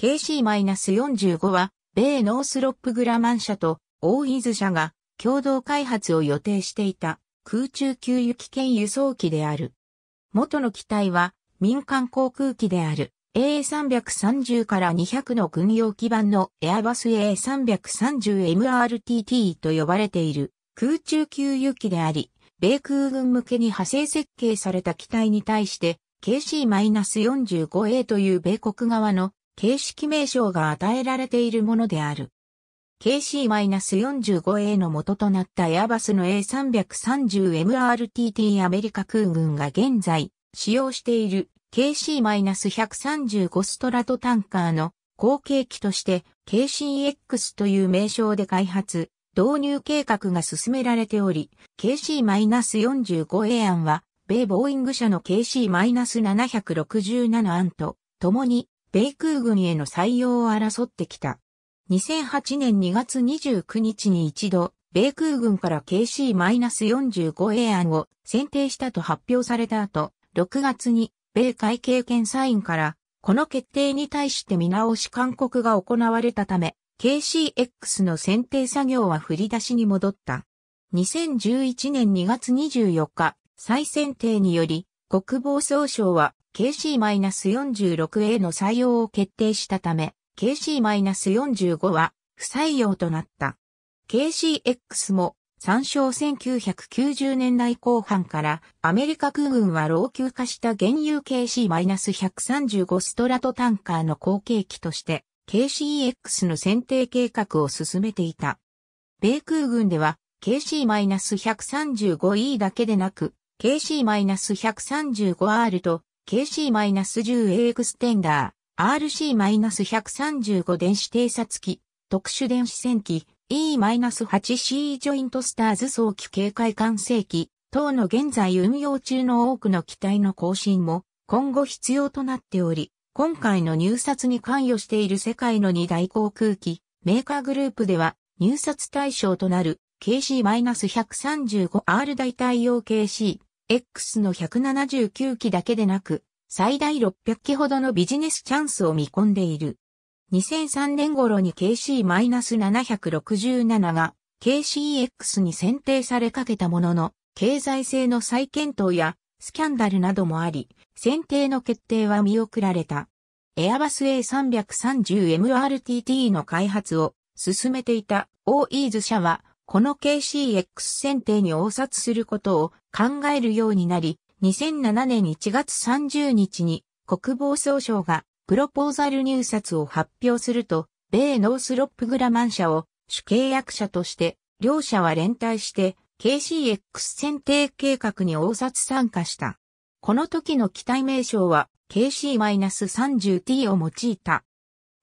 KC-45 は、米ノースロップグラマン社と大伊豆社が共同開発を予定していた空中給油機兼輸送機である。元の機体は民間航空機である A330 から200の軍用基盤のエアバス A330MRTT と呼ばれている空中給油機であり、米空軍向けに派生設計された機体に対して KC-45A という米国側の形式名称が与えられているものである。KC-45A の元となったエアバスの A330MRTT アメリカ空軍が現在使用している KC-135 ストラトタンカーの後継機として KCX という名称で開発、導入計画が進められており、KC-45A 案は、米ボーイング社の KC-767 案と、共に米空軍への採用を争ってきた。2008年2月29日に一度、米空軍から KC-45A 案を選定したと発表された後、6月に米会計検査院からこの決定に対して見直し勧告が行われたため、KCX の選定作業は振り出しに戻った。2011年2月24日、再選定により、国防総省は KC-46A の採用を決定したため、KC-45 は不採用となった。KCX も参照1990年代後半からアメリカ空軍は老朽化した原油 KC-135 ストラトタンカーの後継機として KCX の選定計画を進めていた。米空軍では KC-135E だけでなく KC-135R と KC-10A エクステンダー、RC-135 電子偵察機、特殊電子戦機、E-8C ジョイントスターズ早期警戒管制機、等の現在運用中の多くの機体の更新も今後必要となっており、今回の入札に関与している世界の2大航空機、メーカーグループでは入札対象となる KC-135R 代替応 KC、X の179機だけでなく、最大600機ほどのビジネスチャンスを見込んでいる。2003年頃に KC-767 が KCX に選定されかけたものの、経済性の再検討やスキャンダルなどもあり、選定の決定は見送られた。エアバス A330MRTT の開発を進めていた OEZ 社はこの KCX 選定に応札することを考えるようになり、2007年1月30日に国防総省がプロポーザル入札を発表すると、米ノースロップグラマン社を主契約者として、両社は連帯して KCX 選定計画に応札参加した。この時の機体名称は KC-30T を用いた。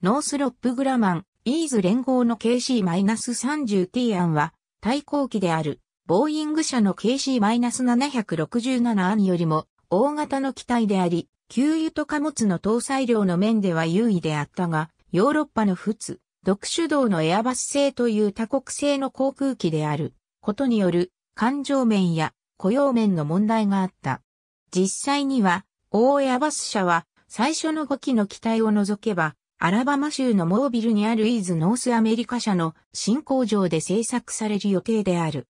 ノースロップグラマンイーズ連合の KC-30T 案は、対抗機である、ボーイング社の KC-767 案よりも、大型の機体であり、給油と貨物の搭載量の面では優位であったが、ヨーロッパの通、独主導のエアバス製という多国製の航空機である、ことによる、感情面や雇用面の問題があった。実際には、大エアバス社は、最初の5機の機体を除けば、アラバマ州のモービルにあるイーズノースアメリカ社の新工場で製作される予定である。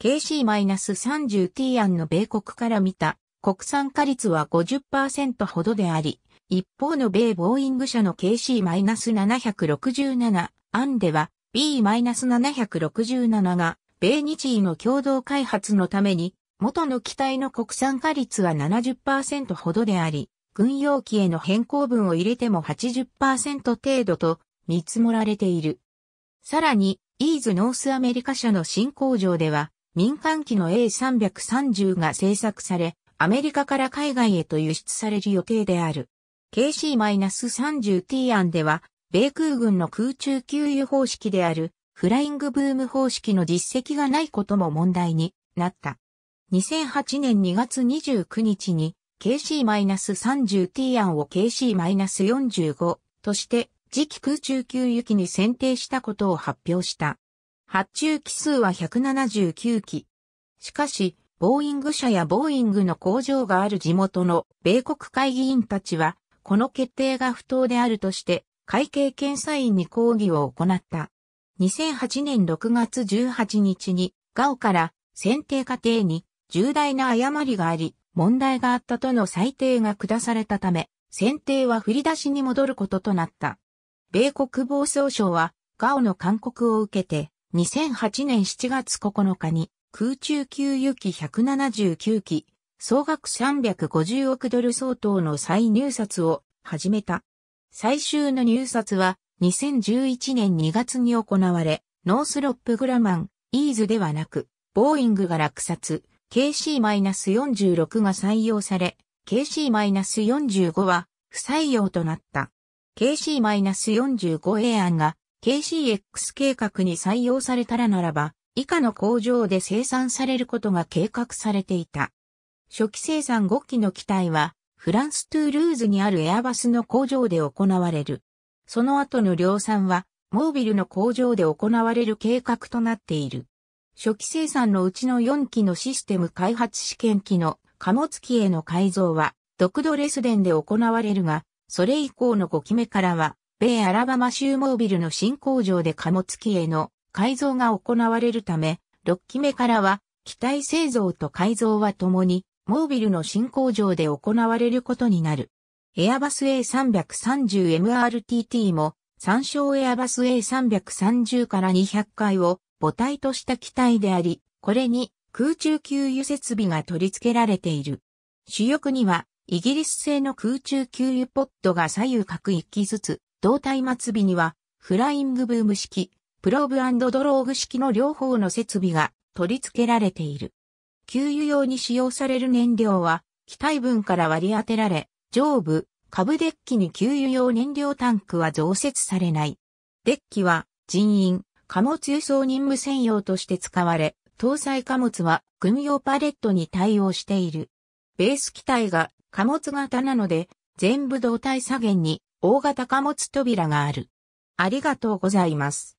KC-30T 案の米国から見た国産化率は50%ほどであり、一方の米ボーイング社の KC-767 案では B-767 が米日医の共同開発のために元の機体の国産化率は70%ほどであり、軍用機への変更分を入れても80%程度と見積もられている。さらに、イーズノースアメリカ社の新工場では、民間機の A330 が製作され、アメリカから海外へと輸出される予定である。KC-30T 案では、米空軍の空中給油方式である、フライングブーム方式の実績がないことも問題になった。2008年2月29日に、KC-30T 案を KC-45 として次期空中給油機に選定したことを発表した。発注機数は179機。しかし、ボーイング社やボーイングの工場がある地元の米国会議員たちは、この決定が不当であるとして、会計検査院に抗議を行った。2008年6月18日に、ガオから選定過程に重大な誤りがあり、問題があったとの裁定が下されたため、選定は振り出しに戻ることとなった。米国防総省は、ガオの勧告を受けて、2008年7月9日に、空中給油機179機、総額350億ドル相当の再入札を始めた。最終の入札は2011年2月に行われ、ノースロップグラマン、イーズではなく、ボーイングが落札、KC-46 が採用され、KC-45 は不採用となった。KC-45A 案が KCX 計画に採用されたらならば、以下の工場で生産されることが計画されていた。初期生産5機の機体は、フランス・トゥールーズにあるエアバスの工場で行われる。その後の量産は、モービルの工場で行われる計画となっている。初期生産のうちの4機のシステム開発試験機の貨物機への改造は、独ドレスデンで行われるが、それ以降の5機目からは、米アラバマ州モービルの新工場で貨物機への改造が行われるため、6機目からは、機体製造と改造は共に、モービルの新工場で行われることになる。エアバス A330MRTT も、参照エアバス A330 から200回を母体とした機体であり、これに空中給油設備が取り付けられている。主翼にはイギリス製の空中給油ポットが左右各1機ずつ、胴体末尾にはフライングブーム式、プローブドローグ式の両方の設備が取り付けられている。給油用に使用される燃料は、機体分から割り当てられ、上部、下部デッキに給油用燃料タンクは増設されない。デッキは人員、貨物輸送任務専用として使われ、搭載貨物は軍用パレットに対応している。ベース機体が貨物型なので、全部胴体左舷に大型貨物扉がある。ありがとうございます。